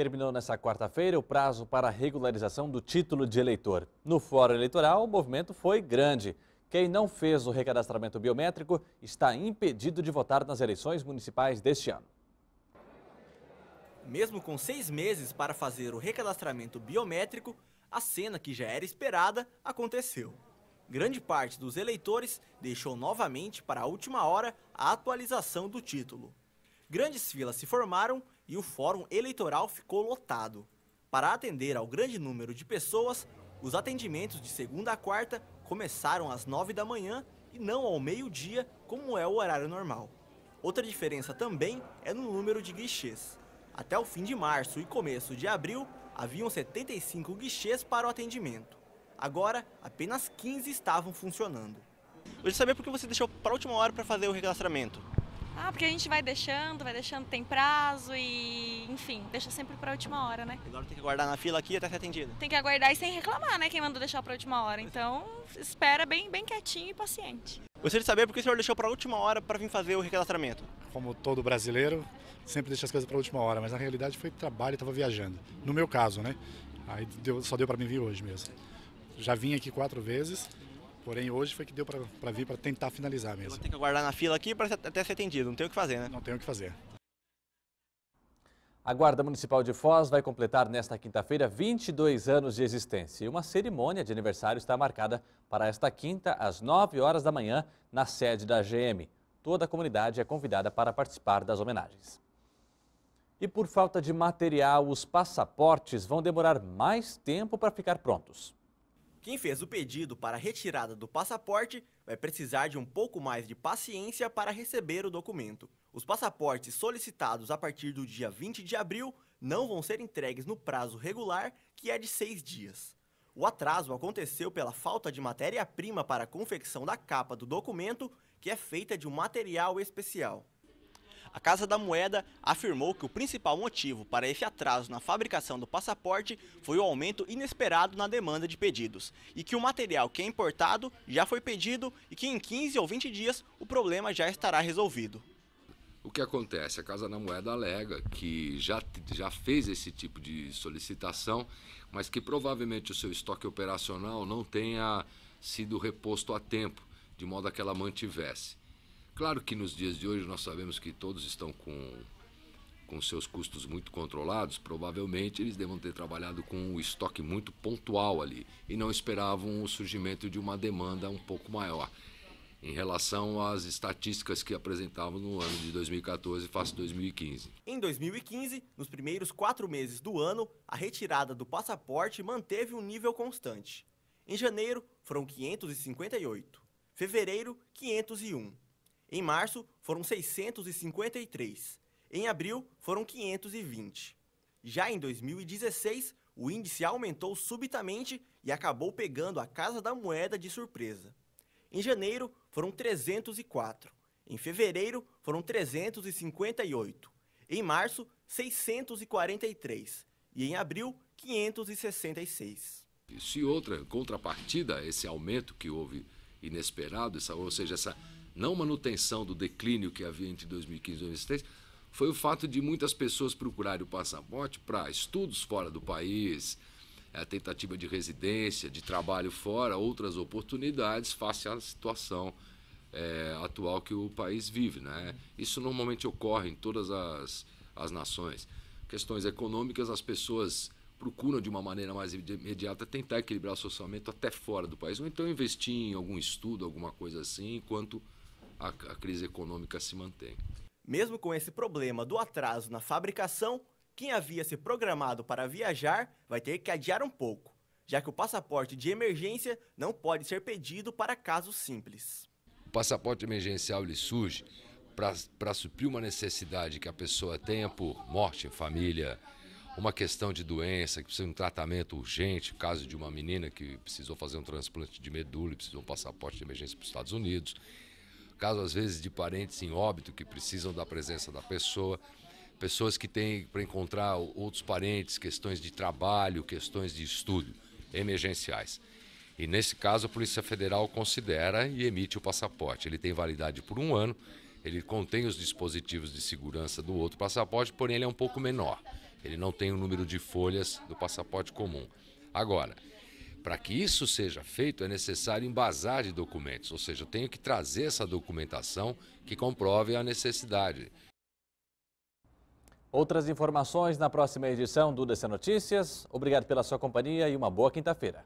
Terminou nesta quarta-feira o prazo para a regularização do título de eleitor. No Fórum Eleitoral, o movimento foi grande. Quem não fez o recadastramento biométrico está impedido de votar nas eleições municipais deste ano. Mesmo com seis meses para fazer o recadastramento biométrico, a cena que já era esperada aconteceu. Grande parte dos eleitores deixou novamente para a última hora a atualização do título. Grandes filas se formaram e o fórum eleitoral ficou lotado. Para atender ao grande número de pessoas, os atendimentos de segunda a quarta começaram às nove da manhã e não ao meio-dia, como é o horário normal. Outra diferença também é no número de guichês. Até o fim de março e começo de abril, haviam 75 guichês para o atendimento. Agora, apenas 15 estavam funcionando. Eu queria saber por que você deixou para a última hora para fazer o recadastramento. Ah, porque a gente vai deixando, vai deixando, tem prazo e, enfim, deixa sempre pra última hora, né? Agora tem que aguardar na fila aqui até ser atendido. Tem que aguardar e sem reclamar, né? Quem mandou deixar pra última hora. Então, espera bem, bem quietinho e paciente. Gostaria de saber por que o senhor deixou para última hora para vir fazer o recadastramento. Como todo brasileiro, sempre deixa as coisas para última hora, mas na realidade foi trabalho e estava viajando. No meu caso, né? Aí deu, só deu para mim vir hoje mesmo. Já vim aqui quatro vezes, Porém, hoje foi que deu para vir para tentar finalizar mesmo. Tem vou ter que aguardar na fila aqui para até ser atendido, não tem o que fazer, né? Não tem o que fazer. A Guarda Municipal de Foz vai completar nesta quinta-feira 22 anos de existência. E uma cerimônia de aniversário está marcada para esta quinta, às 9 horas da manhã, na sede da GM. Toda a comunidade é convidada para participar das homenagens. E por falta de material, os passaportes vão demorar mais tempo para ficar prontos. Quem fez o pedido para retirada do passaporte vai precisar de um pouco mais de paciência para receber o documento. Os passaportes solicitados a partir do dia 20 de abril não vão ser entregues no prazo regular, que é de seis dias. O atraso aconteceu pela falta de matéria-prima para a confecção da capa do documento, que é feita de um material especial. A Casa da Moeda afirmou que o principal motivo para esse atraso na fabricação do passaporte foi o aumento inesperado na demanda de pedidos e que o material que é importado já foi pedido e que em 15 ou 20 dias o problema já estará resolvido. O que acontece? A Casa da Moeda alega que já, já fez esse tipo de solicitação, mas que provavelmente o seu estoque operacional não tenha sido reposto a tempo, de modo a que ela mantivesse. Claro que nos dias de hoje nós sabemos que todos estão com, com seus custos muito controlados, provavelmente eles devam ter trabalhado com um estoque muito pontual ali e não esperavam o surgimento de uma demanda um pouco maior. Em relação às estatísticas que apresentavam no ano de 2014 face 2015. Em 2015, nos primeiros quatro meses do ano, a retirada do passaporte manteve um nível constante. Em janeiro, foram 558. Fevereiro, 501. Em março, foram 653. Em abril, foram 520. Já em 2016, o índice aumentou subitamente e acabou pegando a Casa da Moeda de surpresa. Em janeiro, foram 304. Em fevereiro, foram 358. Em março, 643. E em abril, 566. E se outra contrapartida a esse aumento que houve inesperado, essa, ou seja, essa não manutenção do declínio que havia entre 2015 e 2016, foi o fato de muitas pessoas procurarem o passaporte para estudos fora do país, é a tentativa de residência, de trabalho fora, outras oportunidades face à situação é, atual que o país vive. Né? Isso normalmente ocorre em todas as, as nações. Questões econômicas, as pessoas procuram de uma maneira mais imediata tentar equilibrar o seu orçamento até fora do país, ou então investir em algum estudo, alguma coisa assim, enquanto a, a crise econômica se mantém. Mesmo com esse problema do atraso na fabricação, quem havia se programado para viajar vai ter que adiar um pouco, já que o passaporte de emergência não pode ser pedido para casos simples. O passaporte emergencial ele surge para suprir uma necessidade que a pessoa tenha por morte em família, uma questão de doença, que precisa de um tratamento urgente, caso de uma menina que precisou fazer um transplante de medula e precisou um passaporte de emergência para os Estados Unidos caso às vezes de parentes em óbito que precisam da presença da pessoa, pessoas que têm para encontrar outros parentes, questões de trabalho, questões de estudo, emergenciais. E nesse caso a Polícia Federal considera e emite o passaporte. Ele tem validade por um ano, ele contém os dispositivos de segurança do outro passaporte, porém ele é um pouco menor. Ele não tem o número de folhas do passaporte comum. Agora, para que isso seja feito, é necessário embasar de documentos, ou seja, eu tenho que trazer essa documentação que comprove a necessidade. Outras informações na próxima edição do DC Notícias. Obrigado pela sua companhia e uma boa quinta-feira.